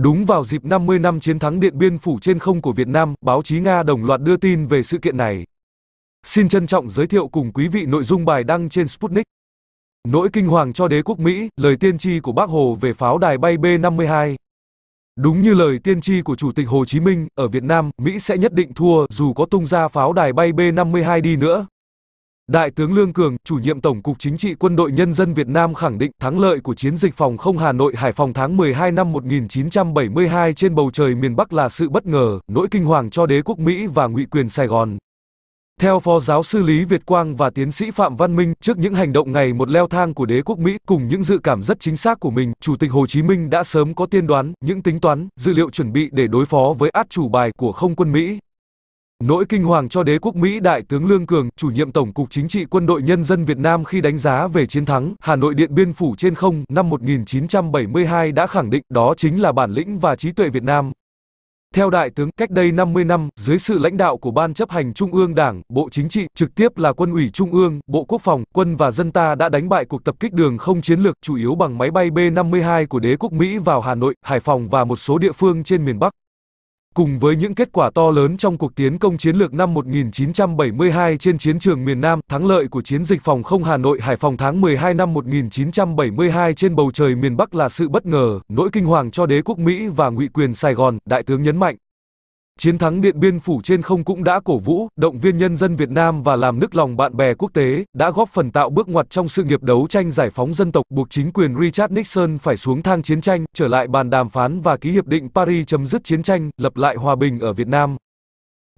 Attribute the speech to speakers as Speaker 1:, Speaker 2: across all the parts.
Speaker 1: Đúng vào dịp 50 năm chiến thắng Điện Biên Phủ trên không của Việt Nam, báo chí Nga đồng loạt đưa tin về sự kiện này. Xin trân trọng giới thiệu cùng quý vị nội dung bài đăng trên Sputnik. Nỗi kinh hoàng cho đế quốc Mỹ, lời tiên tri của Bác Hồ về pháo đài bay B-52. Đúng như lời tiên tri của Chủ tịch Hồ Chí Minh, ở Việt Nam, Mỹ sẽ nhất định thua dù có tung ra pháo đài bay B-52 đi nữa. Đại tướng Lương Cường, chủ nhiệm Tổng cục Chính trị Quân đội Nhân dân Việt Nam khẳng định thắng lợi của chiến dịch phòng không Hà Nội Hải Phòng tháng 12 năm 1972 trên bầu trời miền Bắc là sự bất ngờ, nỗi kinh hoàng cho đế quốc Mỹ và ngụy quyền Sài Gòn. Theo Phó giáo sư Lý Việt Quang và tiến sĩ Phạm Văn Minh, trước những hành động ngày một leo thang của đế quốc Mỹ cùng những dự cảm rất chính xác của mình, Chủ tịch Hồ Chí Minh đã sớm có tiên đoán, những tính toán, dữ liệu chuẩn bị để đối phó với át chủ bài của không quân Mỹ. Nỗi kinh hoàng cho đế quốc Mỹ Đại tướng Lương Cường, chủ nhiệm Tổng cục Chính trị Quân đội Nhân dân Việt Nam khi đánh giá về chiến thắng Hà Nội Điện Biên Phủ trên không năm 1972 đã khẳng định đó chính là bản lĩnh và trí tuệ Việt Nam. Theo Đại tướng, cách đây 50 năm, dưới sự lãnh đạo của Ban chấp hành Trung ương Đảng, Bộ Chính trị, trực tiếp là Quân ủy Trung ương, Bộ Quốc phòng, quân và dân ta đã đánh bại cuộc tập kích đường không chiến lược chủ yếu bằng máy bay B-52 của đế quốc Mỹ vào Hà Nội, Hải Phòng và một số địa phương trên miền Bắc. Cùng với những kết quả to lớn trong cuộc tiến công chiến lược năm 1972 trên chiến trường miền Nam, thắng lợi của chiến dịch phòng không Hà Nội Hải Phòng tháng 12 năm 1972 trên bầu trời miền Bắc là sự bất ngờ, nỗi kinh hoàng cho đế quốc Mỹ và ngụy quyền Sài Gòn, Đại tướng nhấn mạnh. Chiến thắng Điện Biên Phủ trên không cũng đã cổ vũ, động viên nhân dân Việt Nam và làm nức lòng bạn bè quốc tế, đã góp phần tạo bước ngoặt trong sự nghiệp đấu tranh giải phóng dân tộc, buộc chính quyền Richard Nixon phải xuống thang chiến tranh, trở lại bàn đàm phán và ký hiệp định Paris chấm dứt chiến tranh, lập lại hòa bình ở Việt Nam.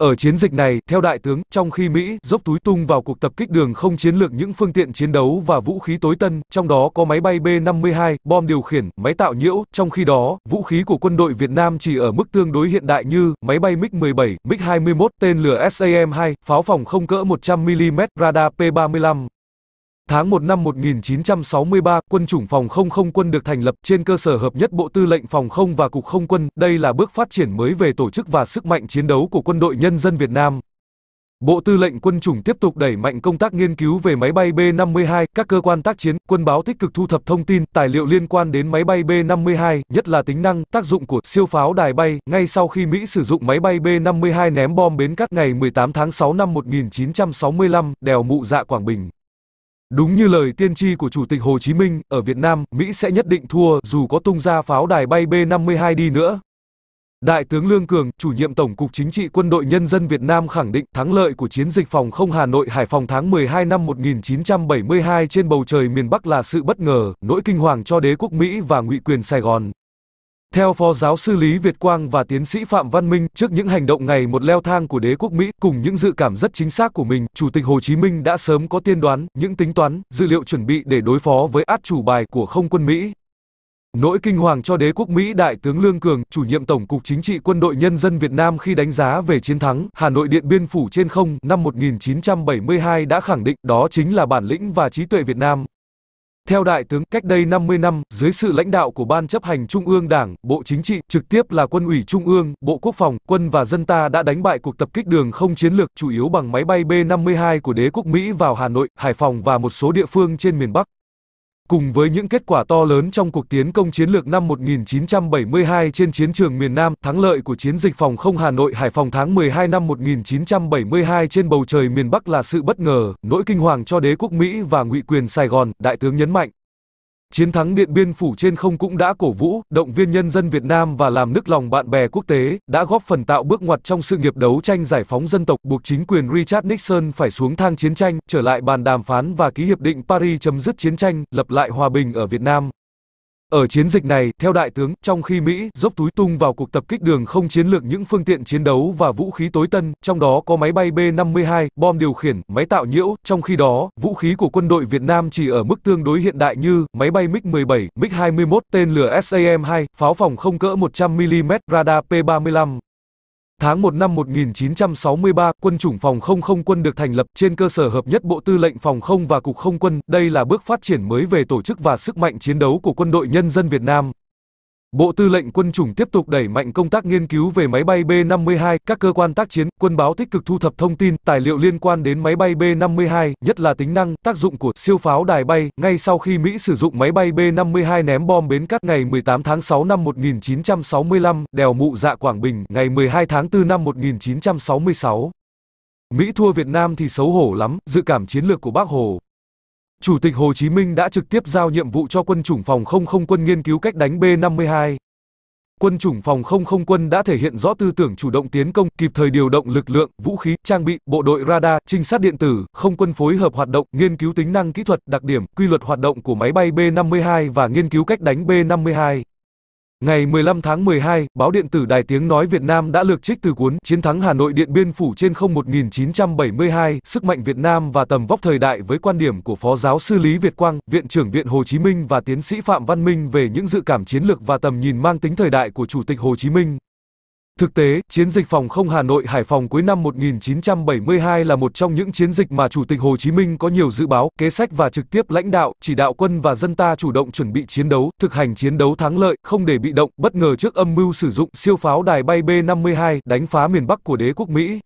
Speaker 1: Ở chiến dịch này, theo đại tướng, trong khi Mỹ dốc túi tung vào cuộc tập kích đường không chiến lược những phương tiện chiến đấu và vũ khí tối tân, trong đó có máy bay B-52, bom điều khiển, máy tạo nhiễu, trong khi đó, vũ khí của quân đội Việt Nam chỉ ở mức tương đối hiện đại như máy bay MiG-17, MiG-21, tên lửa SAM-2, pháo phòng không cỡ 100mm, radar P-35, Tháng 1 năm 1963, quân chủng phòng không không quân được thành lập trên cơ sở hợp nhất Bộ Tư lệnh Phòng không và Cục Không quân. Đây là bước phát triển mới về tổ chức và sức mạnh chiến đấu của quân đội nhân dân Việt Nam. Bộ Tư lệnh Quân chủng tiếp tục đẩy mạnh công tác nghiên cứu về máy bay B-52, các cơ quan tác chiến, quân báo tích cực thu thập thông tin, tài liệu liên quan đến máy bay B-52, nhất là tính năng, tác dụng của siêu pháo đài bay. Ngay sau khi Mỹ sử dụng máy bay B-52 ném bom bến cát ngày 18 tháng 6 năm 1965, đèo Mụ Dạ Quảng Bình, Đúng như lời tiên tri của Chủ tịch Hồ Chí Minh, ở Việt Nam, Mỹ sẽ nhất định thua dù có tung ra pháo đài bay B-52 đi nữa. Đại tướng Lương Cường, chủ nhiệm Tổng cục Chính trị Quân đội Nhân dân Việt Nam khẳng định thắng lợi của chiến dịch phòng không Hà Nội Hải Phòng tháng 12 năm 1972 trên bầu trời miền Bắc là sự bất ngờ, nỗi kinh hoàng cho đế quốc Mỹ và ngụy quyền Sài Gòn. Theo Phó Giáo sư Lý Việt Quang và Tiến sĩ Phạm Văn Minh, trước những hành động ngày một leo thang của đế quốc Mỹ cùng những dự cảm rất chính xác của mình, Chủ tịch Hồ Chí Minh đã sớm có tiên đoán, những tính toán, dữ liệu chuẩn bị để đối phó với át chủ bài của không quân Mỹ. Nỗi kinh hoàng cho đế quốc Mỹ Đại tướng Lương Cường, chủ nhiệm Tổng cục Chính trị Quân đội Nhân dân Việt Nam khi đánh giá về chiến thắng Hà Nội Điện Biên Phủ trên không năm 1972 đã khẳng định đó chính là bản lĩnh và trí tuệ Việt Nam, theo Đại tướng, cách đây 50 năm, dưới sự lãnh đạo của Ban chấp hành Trung ương Đảng, Bộ Chính trị, trực tiếp là Quân ủy Trung ương, Bộ Quốc phòng, quân và dân ta đã đánh bại cuộc tập kích đường không chiến lược chủ yếu bằng máy bay B-52 của đế quốc Mỹ vào Hà Nội, Hải Phòng và một số địa phương trên miền Bắc. Cùng với những kết quả to lớn trong cuộc tiến công chiến lược năm 1972 trên chiến trường miền Nam, thắng lợi của chiến dịch phòng không Hà Nội Hải Phòng tháng 12 năm 1972 trên bầu trời miền Bắc là sự bất ngờ, nỗi kinh hoàng cho đế quốc Mỹ và ngụy quyền Sài Gòn, Đại tướng nhấn mạnh. Chiến thắng Điện Biên Phủ trên không cũng đã cổ vũ, động viên nhân dân Việt Nam và làm nức lòng bạn bè quốc tế, đã góp phần tạo bước ngoặt trong sự nghiệp đấu tranh giải phóng dân tộc, buộc chính quyền Richard Nixon phải xuống thang chiến tranh, trở lại bàn đàm phán và ký hiệp định Paris chấm dứt chiến tranh, lập lại hòa bình ở Việt Nam. Ở chiến dịch này, theo đại tướng, trong khi Mỹ dốc túi tung vào cuộc tập kích đường không chiến lược những phương tiện chiến đấu và vũ khí tối tân, trong đó có máy bay B-52, bom điều khiển, máy tạo nhiễu, trong khi đó, vũ khí của quân đội Việt Nam chỉ ở mức tương đối hiện đại như máy bay MiG-17, MiG-21, tên lửa SAM-2, pháo phòng không cỡ 100mm, radar P-35, Tháng 1 năm 1963, quân chủng phòng không không quân được thành lập trên cơ sở hợp nhất Bộ Tư lệnh Phòng không và Cục Không quân. Đây là bước phát triển mới về tổ chức và sức mạnh chiến đấu của quân đội nhân dân Việt Nam. Bộ Tư lệnh Quân chủng tiếp tục đẩy mạnh công tác nghiên cứu về máy bay B-52, các cơ quan tác chiến, quân báo tích cực thu thập thông tin, tài liệu liên quan đến máy bay B-52, nhất là tính năng, tác dụng của siêu pháo đài bay. Ngay sau khi Mỹ sử dụng máy bay B-52 ném bom bến cát ngày 18 tháng 6 năm 1965, đèo Mụ Dạ Quảng Bình, ngày 12 tháng 4 năm 1966. Mỹ thua Việt Nam thì xấu hổ lắm, dự cảm chiến lược của Bác Hồ, Chủ tịch Hồ Chí Minh đã trực tiếp giao nhiệm vụ cho quân chủng phòng không không quân nghiên cứu cách đánh B-52. Quân chủng phòng không không quân đã thể hiện rõ tư tưởng chủ động tiến công, kịp thời điều động lực lượng, vũ khí, trang bị, bộ đội radar, trinh sát điện tử, không quân phối hợp hoạt động, nghiên cứu tính năng kỹ thuật, đặc điểm, quy luật hoạt động của máy bay B-52 và nghiên cứu cách đánh B-52. Ngày 15 tháng 12, báo điện tử Đài Tiếng Nói Việt Nam đã lược trích từ cuốn Chiến thắng Hà Nội Điện Biên Phủ trên 01972, Sức mạnh Việt Nam và tầm vóc thời đại với quan điểm của Phó giáo sư Lý Việt Quang, Viện trưởng Viện Hồ Chí Minh và Tiến sĩ Phạm Văn Minh về những dự cảm chiến lược và tầm nhìn mang tính thời đại của Chủ tịch Hồ Chí Minh. Thực tế, chiến dịch phòng không Hà Nội Hải Phòng cuối năm 1972 là một trong những chiến dịch mà Chủ tịch Hồ Chí Minh có nhiều dự báo, kế sách và trực tiếp lãnh đạo, chỉ đạo quân và dân ta chủ động chuẩn bị chiến đấu, thực hành chiến đấu thắng lợi, không để bị động, bất ngờ trước âm mưu sử dụng siêu pháo đài bay B-52 đánh phá miền Bắc của đế quốc Mỹ.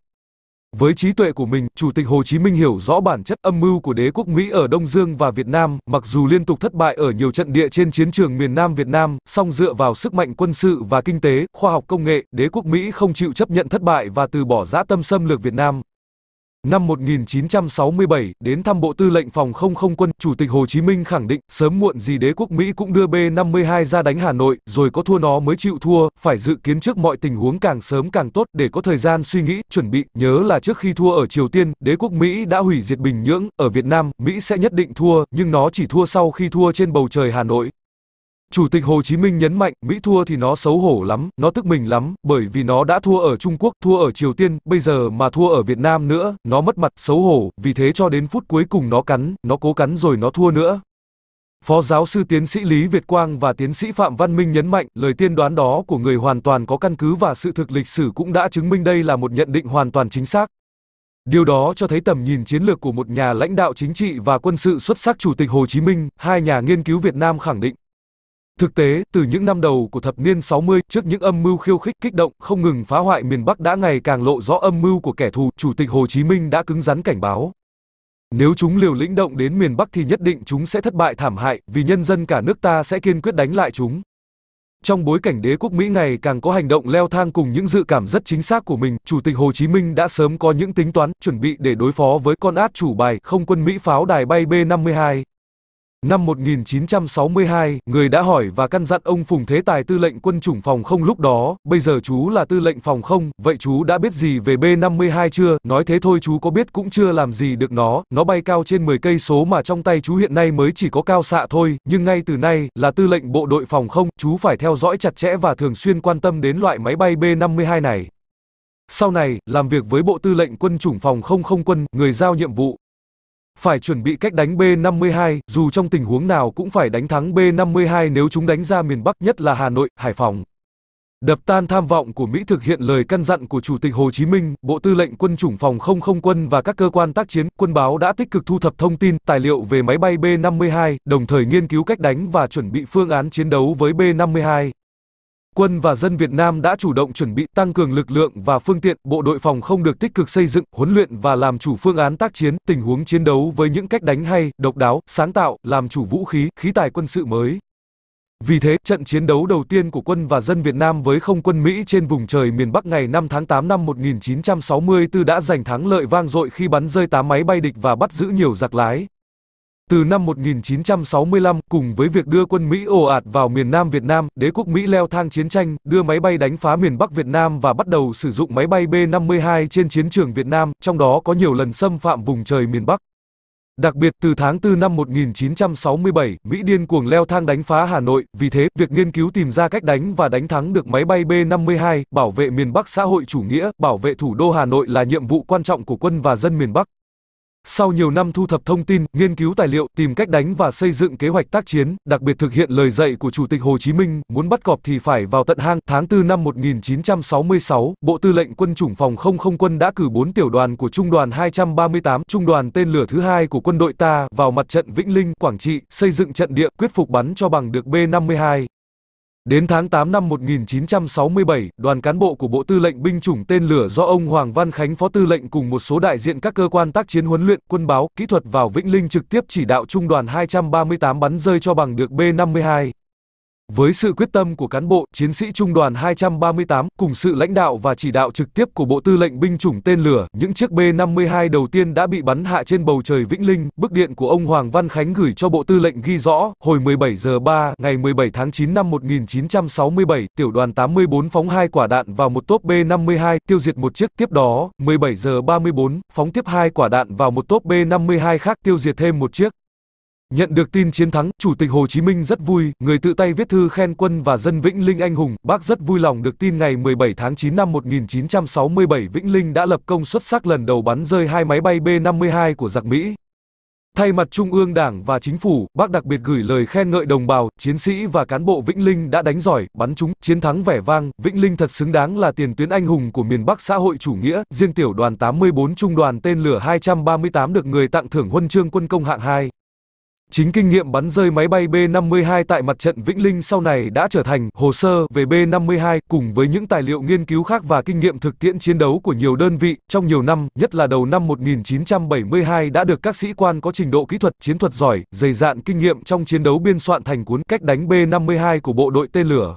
Speaker 1: Với trí tuệ của mình, Chủ tịch Hồ Chí Minh hiểu rõ bản chất âm mưu của đế quốc Mỹ ở Đông Dương và Việt Nam, mặc dù liên tục thất bại ở nhiều trận địa trên chiến trường miền Nam Việt Nam, song dựa vào sức mạnh quân sự và kinh tế, khoa học công nghệ, đế quốc Mỹ không chịu chấp nhận thất bại và từ bỏ dã tâm xâm lược Việt Nam, Năm 1967, đến thăm Bộ Tư lệnh Phòng không không quân, Chủ tịch Hồ Chí Minh khẳng định, sớm muộn gì đế quốc Mỹ cũng đưa B-52 ra đánh Hà Nội, rồi có thua nó mới chịu thua, phải dự kiến trước mọi tình huống càng sớm càng tốt để có thời gian suy nghĩ, chuẩn bị, nhớ là trước khi thua ở Triều Tiên, đế quốc Mỹ đã hủy diệt Bình Nhưỡng, ở Việt Nam, Mỹ sẽ nhất định thua, nhưng nó chỉ thua sau khi thua trên bầu trời Hà Nội, Chủ tịch Hồ Chí Minh nhấn mạnh, Mỹ thua thì nó xấu hổ lắm, nó tức mình lắm, bởi vì nó đã thua ở Trung Quốc, thua ở Triều Tiên, bây giờ mà thua ở Việt Nam nữa, nó mất mặt, xấu hổ, vì thế cho đến phút cuối cùng nó cắn, nó cố cắn rồi nó thua nữa. Phó giáo sư tiến sĩ Lý Việt Quang và tiến sĩ Phạm Văn Minh nhấn mạnh, lời tiên đoán đó của người hoàn toàn có căn cứ và sự thực lịch sử cũng đã chứng minh đây là một nhận định hoàn toàn chính xác. Điều đó cho thấy tầm nhìn chiến lược của một nhà lãnh đạo chính trị và quân sự xuất sắc Chủ tịch Hồ Chí Minh, hai nhà nghiên cứu Việt Nam khẳng định. Thực tế, từ những năm đầu của thập niên 60, trước những âm mưu khiêu khích kích động không ngừng phá hoại miền Bắc đã ngày càng lộ rõ âm mưu của kẻ thù, Chủ tịch Hồ Chí Minh đã cứng rắn cảnh báo. Nếu chúng liều lĩnh động đến miền Bắc thì nhất định chúng sẽ thất bại thảm hại, vì nhân dân cả nước ta sẽ kiên quyết đánh lại chúng. Trong bối cảnh đế quốc Mỹ ngày càng có hành động leo thang cùng những dự cảm rất chính xác của mình, Chủ tịch Hồ Chí Minh đã sớm có những tính toán, chuẩn bị để đối phó với con át chủ bài không quân Mỹ pháo đài bay B-52. Năm 1962, người đã hỏi và căn dặn ông Phùng Thế Tài tư lệnh quân chủng phòng không lúc đó, bây giờ chú là tư lệnh phòng không, vậy chú đã biết gì về B-52 chưa? Nói thế thôi chú có biết cũng chưa làm gì được nó, nó bay cao trên 10 cây số mà trong tay chú hiện nay mới chỉ có cao xạ thôi, nhưng ngay từ nay, là tư lệnh bộ đội phòng không, chú phải theo dõi chặt chẽ và thường xuyên quan tâm đến loại máy bay B-52 này. Sau này, làm việc với Bộ Tư lệnh Quân chủng phòng không không quân, người giao nhiệm vụ, phải chuẩn bị cách đánh B52, dù trong tình huống nào cũng phải đánh thắng B52 nếu chúng đánh ra miền Bắc nhất là Hà Nội, Hải Phòng. Đập tan tham vọng của Mỹ thực hiện lời căn dặn của Chủ tịch Hồ Chí Minh, Bộ Tư lệnh Quân chủng phòng không không quân và các cơ quan tác chiến, quân báo đã tích cực thu thập thông tin, tài liệu về máy bay B-52, đồng thời nghiên cứu cách đánh và chuẩn bị phương án chiến đấu với B-52 quân và dân Việt Nam đã chủ động chuẩn bị tăng cường lực lượng và phương tiện, bộ đội phòng không được tích cực xây dựng, huấn luyện và làm chủ phương án tác chiến, tình huống chiến đấu với những cách đánh hay, độc đáo, sáng tạo, làm chủ vũ khí, khí tài quân sự mới. Vì thế, trận chiến đấu đầu tiên của quân và dân Việt Nam với không quân Mỹ trên vùng trời miền Bắc ngày 5 tháng 8 năm 1964 đã giành thắng lợi vang dội khi bắn rơi 8 máy bay địch và bắt giữ nhiều giặc lái. Từ năm 1965, cùng với việc đưa quân Mỹ ồ ạt vào miền Nam Việt Nam, đế quốc Mỹ leo thang chiến tranh, đưa máy bay đánh phá miền Bắc Việt Nam và bắt đầu sử dụng máy bay B-52 trên chiến trường Việt Nam, trong đó có nhiều lần xâm phạm vùng trời miền Bắc. Đặc biệt từ tháng 4 năm 1967, Mỹ điên cuồng leo thang đánh phá Hà Nội, vì thế, việc nghiên cứu tìm ra cách đánh và đánh thắng được máy bay B-52, bảo vệ miền Bắc xã hội chủ nghĩa, bảo vệ thủ đô Hà Nội là nhiệm vụ quan trọng của quân và dân miền Bắc. Sau nhiều năm thu thập thông tin, nghiên cứu tài liệu, tìm cách đánh và xây dựng kế hoạch tác chiến, đặc biệt thực hiện lời dạy của Chủ tịch Hồ Chí Minh, muốn bắt cọp thì phải vào tận hang. Tháng 4 năm 1966, Bộ Tư lệnh Quân chủng phòng không không quân đã cử 4 tiểu đoàn của Trung đoàn 238, Trung đoàn tên lửa thứ hai của quân đội ta vào mặt trận Vĩnh Linh, Quảng Trị, xây dựng trận địa, quyết phục bắn cho bằng được B-52. Đến tháng 8 năm 1967, đoàn cán bộ của Bộ Tư lệnh binh chủng tên lửa do ông Hoàng Văn Khánh Phó Tư lệnh cùng một số đại diện các cơ quan tác chiến huấn luyện, quân báo, kỹ thuật vào Vĩnh Linh trực tiếp chỉ đạo trung đoàn 238 bắn rơi cho bằng được B-52. Với sự quyết tâm của cán bộ, chiến sĩ trung đoàn 238 cùng sự lãnh đạo và chỉ đạo trực tiếp của Bộ Tư lệnh binh chủng tên lửa, những chiếc B-52 đầu tiên đã bị bắn hạ trên bầu trời Vĩnh Linh. Bức điện của ông Hoàng Văn Khánh gửi cho Bộ Tư lệnh ghi rõ, hồi 17 giờ 3 ngày 17 tháng 9 năm 1967, tiểu đoàn 84 phóng hai quả đạn vào một tốp B-52, tiêu diệt một chiếc. Tiếp đó, 17 giờ 34, phóng tiếp hai quả đạn vào một tốp B-52 khác tiêu diệt thêm một chiếc. Nhận được tin chiến thắng, Chủ tịch Hồ Chí Minh rất vui, người tự tay viết thư khen quân và dân Vĩnh Linh anh hùng, bác rất vui lòng được tin ngày 17 tháng 9 năm 1967 Vĩnh Linh đã lập công xuất sắc lần đầu bắn rơi hai máy bay B-52 của giặc Mỹ. Thay mặt Trung ương Đảng và Chính phủ, bác đặc biệt gửi lời khen ngợi đồng bào, chiến sĩ và cán bộ Vĩnh Linh đã đánh giỏi, bắn trúng, chiến thắng vẻ vang, Vĩnh Linh thật xứng đáng là tiền tuyến anh hùng của miền Bắc xã hội chủ nghĩa, riêng tiểu đoàn 84 trung đoàn tên lửa 238 được người tặng thưởng huân chương quân công hạng 2. Chính kinh nghiệm bắn rơi máy bay B-52 tại mặt trận Vĩnh Linh sau này đã trở thành hồ sơ về B-52 cùng với những tài liệu nghiên cứu khác và kinh nghiệm thực tiễn chiến đấu của nhiều đơn vị trong nhiều năm, nhất là đầu năm 1972 đã được các sĩ quan có trình độ kỹ thuật chiến thuật giỏi, dày dạn kinh nghiệm trong chiến đấu biên soạn thành cuốn cách đánh B-52 của bộ đội tên lửa.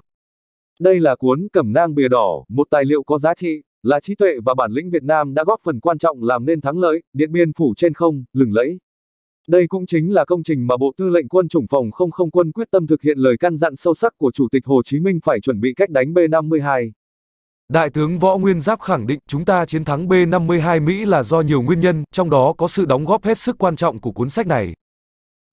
Speaker 1: Đây là cuốn Cẩm nang bìa đỏ, một tài liệu có giá trị, là trí tuệ và bản lĩnh Việt Nam đã góp phần quan trọng làm nên thắng lợi, Điện Biên Phủ trên không, lừng lẫy. Đây cũng chính là công trình mà Bộ Tư lệnh Quân chủng phòng không không quân quyết tâm thực hiện lời căn dặn sâu sắc của Chủ tịch Hồ Chí Minh phải chuẩn bị cách đánh B-52. Đại tướng Võ Nguyên Giáp khẳng định chúng ta chiến thắng B-52 Mỹ là do nhiều nguyên nhân, trong đó có sự đóng góp hết sức quan trọng của cuốn sách này.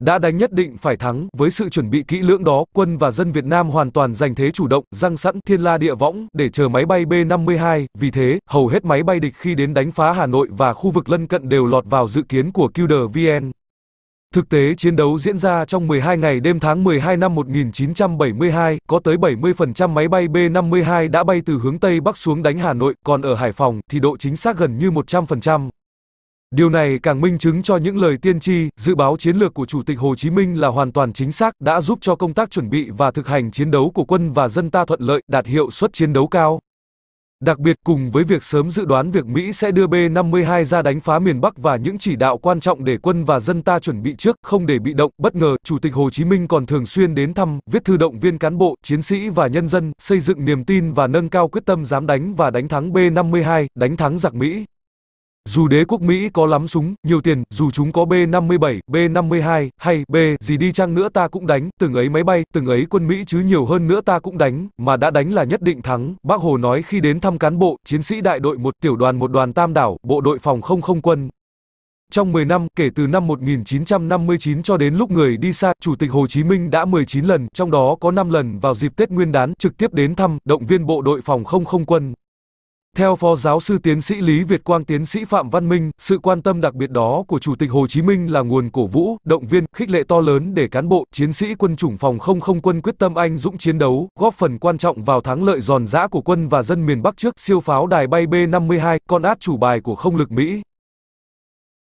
Speaker 1: Đã đánh nhất định phải thắng, với sự chuẩn bị kỹ lưỡng đó, quân và dân Việt Nam hoàn toàn giành thế chủ động, răng sẵn thiên la địa võng để chờ máy bay B-52, vì thế, hầu hết máy bay địch khi đến đánh phá Hà Nội và khu vực lân cận đều lọt vào dự kiến của QDVN. Thực tế chiến đấu diễn ra trong 12 ngày đêm tháng 12 năm 1972, có tới 70% máy bay B-52 đã bay từ hướng Tây Bắc xuống đánh Hà Nội, còn ở Hải Phòng thì độ chính xác gần như 100%. Điều này càng minh chứng cho những lời tiên tri, dự báo chiến lược của Chủ tịch Hồ Chí Minh là hoàn toàn chính xác, đã giúp cho công tác chuẩn bị và thực hành chiến đấu của quân và dân ta thuận lợi, đạt hiệu suất chiến đấu cao. Đặc biệt cùng với việc sớm dự đoán việc Mỹ sẽ đưa B-52 ra đánh phá miền Bắc và những chỉ đạo quan trọng để quân và dân ta chuẩn bị trước, không để bị động, bất ngờ, Chủ tịch Hồ Chí Minh còn thường xuyên đến thăm, viết thư động viên cán bộ, chiến sĩ và nhân dân, xây dựng niềm tin và nâng cao quyết tâm dám đánh và đánh thắng B-52, đánh thắng giặc Mỹ. Dù đế quốc Mỹ có lắm súng, nhiều tiền, dù chúng có B-57, B-52 hay B gì đi chăng nữa ta cũng đánh, từng ấy máy bay, từng ấy quân Mỹ chứ nhiều hơn nữa ta cũng đánh, mà đã đánh là nhất định thắng. Bác Hồ nói khi đến thăm cán bộ, chiến sĩ đại đội một tiểu đoàn một đoàn tam đảo, bộ đội phòng không không quân, trong 10 năm, kể từ năm 1959 cho đến lúc người đi xa, Chủ tịch Hồ Chí Minh đã 19 lần, trong đó có 5 lần vào dịp Tết Nguyên đán trực tiếp đến thăm, động viên bộ đội phòng không không quân. Theo Phó Giáo sư Tiến sĩ Lý Việt Quang Tiến sĩ Phạm Văn Minh, sự quan tâm đặc biệt đó của Chủ tịch Hồ Chí Minh là nguồn cổ vũ, động viên, khích lệ to lớn để cán bộ, chiến sĩ quân chủng phòng không không quân quyết tâm anh dũng chiến đấu, góp phần quan trọng vào thắng lợi giòn giã của quân và dân miền Bắc trước siêu pháo đài bay B-52, con át chủ bài của không lực Mỹ.